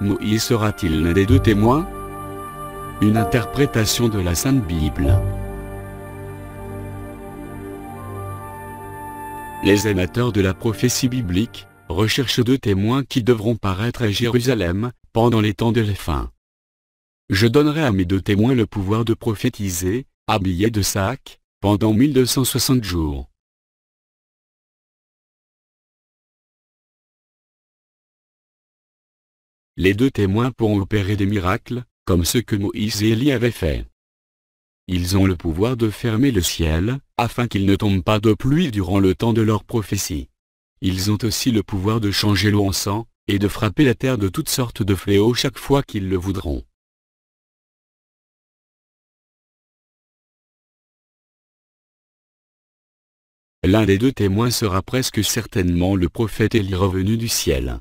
Moïse sera-t-il l'un des deux témoins Une interprétation de la Sainte Bible. Les amateurs de la prophétie biblique recherchent deux témoins qui devront paraître à Jérusalem, pendant les temps de la fin. Je donnerai à mes deux témoins le pouvoir de prophétiser, habillés de sacs, pendant 1260 jours. les deux témoins pourront opérer des miracles, comme ce que Moïse et Élie avaient fait. Ils ont le pouvoir de fermer le ciel, afin qu'il ne tombe pas de pluie durant le temps de leur prophétie. Ils ont aussi le pouvoir de changer l'eau en sang, et de frapper la terre de toutes sortes de fléaux chaque fois qu'ils le voudront. L'un des deux témoins sera presque certainement le prophète Élie revenu du ciel.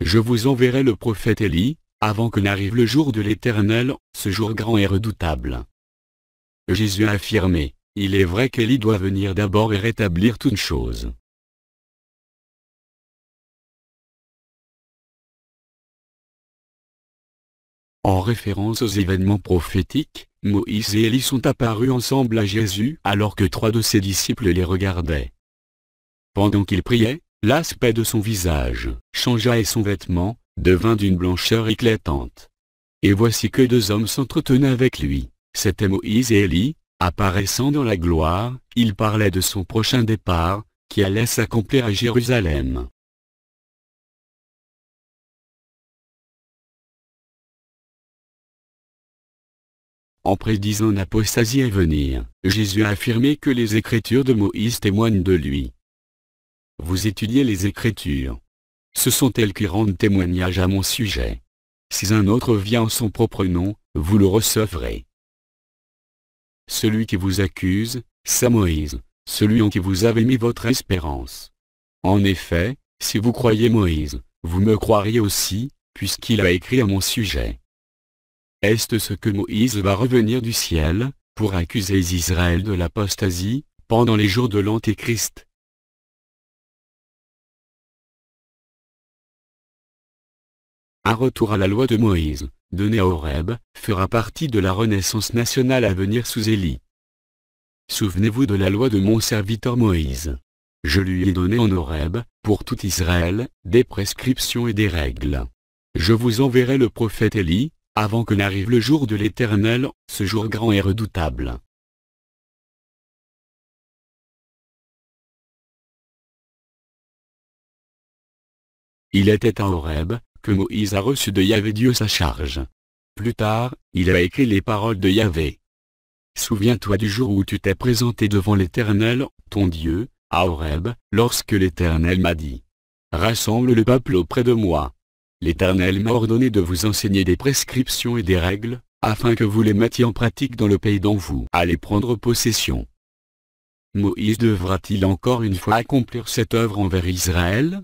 Je vous enverrai le prophète Élie, avant que n'arrive le jour de l'Éternel, ce jour grand et redoutable. Jésus a affirmé, il est vrai qu'Élie doit venir d'abord et rétablir toute chose. » En référence aux événements prophétiques, Moïse et Élie sont apparus ensemble à Jésus alors que trois de ses disciples les regardaient. Pendant qu'ils priaient, L'aspect de son visage changea et son vêtement devint d'une blancheur éclatante. Et voici que deux hommes s'entretenaient avec lui, c'était Moïse et Élie, apparaissant dans la gloire, ils parlaient de son prochain départ, qui allait s'accomplir à Jérusalem. En prédisant l'apostasie à venir, Jésus a affirmé que les Écritures de Moïse témoignent de lui. Vous étudiez les Écritures. Ce sont elles qui rendent témoignage à mon sujet. Si un autre vient en son propre nom, vous le recevrez. Celui qui vous accuse, c'est Moïse, celui en qui vous avez mis votre espérance. En effet, si vous croyez Moïse, vous me croiriez aussi, puisqu'il a écrit à mon sujet. Est ce que Moïse va revenir du ciel, pour accuser Israël de l'apostasie, pendant les jours de l'Antéchrist Un retour à la loi de Moïse, donnée à Horeb, fera partie de la renaissance nationale à venir sous Élie. Souvenez-vous de la loi de mon serviteur Moïse. Je lui ai donné en Horeb, pour tout Israël, des prescriptions et des règles. Je vous enverrai le prophète Élie, avant que n'arrive le jour de l'Éternel, ce jour grand et redoutable. Il était à Horeb, Moïse a reçu de Yahvé Dieu sa charge. Plus tard, il a écrit les paroles de Yahvé. Souviens-toi du jour où tu t'es présenté devant l'Éternel, ton Dieu, à Horeb, lorsque l'Éternel m'a dit. Rassemble le peuple auprès de moi. L'Éternel m'a ordonné de vous enseigner des prescriptions et des règles, afin que vous les mettiez en pratique dans le pays dont vous allez prendre possession. Moïse devra-t-il encore une fois accomplir cette œuvre envers Israël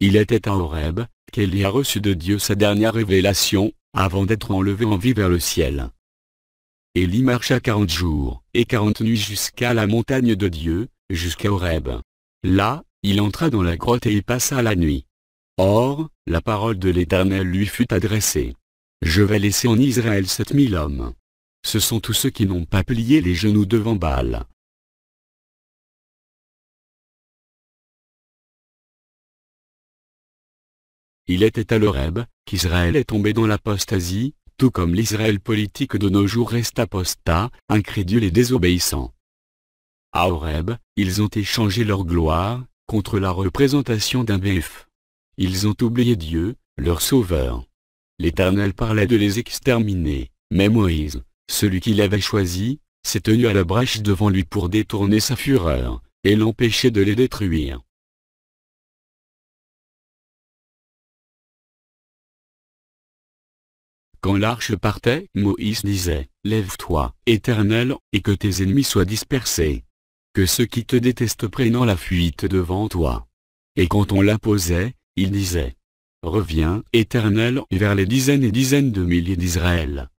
Il était à Horeb, y a reçu de Dieu sa dernière révélation, avant d'être enlevé en vie vers le ciel. Élie marcha quarante jours et quarante nuits jusqu'à la montagne de Dieu, jusqu'à Horeb. Là, il entra dans la grotte et y passa la nuit. Or, la parole de l'Éternel lui fut adressée. Je vais laisser en Israël sept mille hommes. Ce sont tous ceux qui n'ont pas plié les genoux devant Baal, Il était à l'Oreb, qu'Israël est tombé dans l'apostasie, tout comme l'Israël politique de nos jours reste apostat, incrédule et désobéissant. À Horeb, ils ont échangé leur gloire, contre la représentation d'un bœuf. Ils ont oublié Dieu, leur sauveur. L'Éternel parlait de les exterminer, mais Moïse, celui qu'il avait choisi, s'est tenu à la brèche devant lui pour détourner sa fureur, et l'empêcher de les détruire. Quand l'arche partait, Moïse disait, Lève-toi, Éternel, et que tes ennemis soient dispersés. Que ceux qui te détestent prennent la fuite devant toi. Et quand on l'imposait, il disait, Reviens, Éternel, vers les dizaines et dizaines de milliers d'Israël.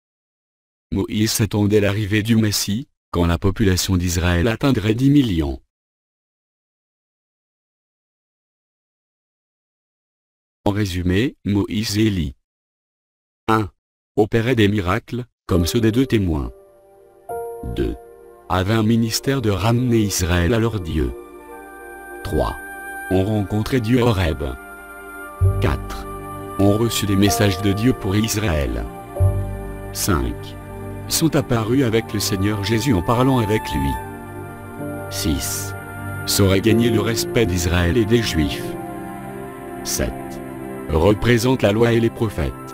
Moïse attendait l'arrivée du Messie, quand la population d'Israël atteindrait dix millions. En résumé, Moïse et Élie. 1 opérait des miracles, comme ceux des deux témoins. 2. Avait un ministère de ramener Israël à leur Dieu. 3. Ont rencontré Dieu au Horeb. 4. Ont reçu des messages de Dieu pour Israël. 5. Sont apparus avec le Seigneur Jésus en parlant avec lui. 6. Saurait gagner le respect d'Israël et des Juifs. 7. Représente la loi et les prophètes.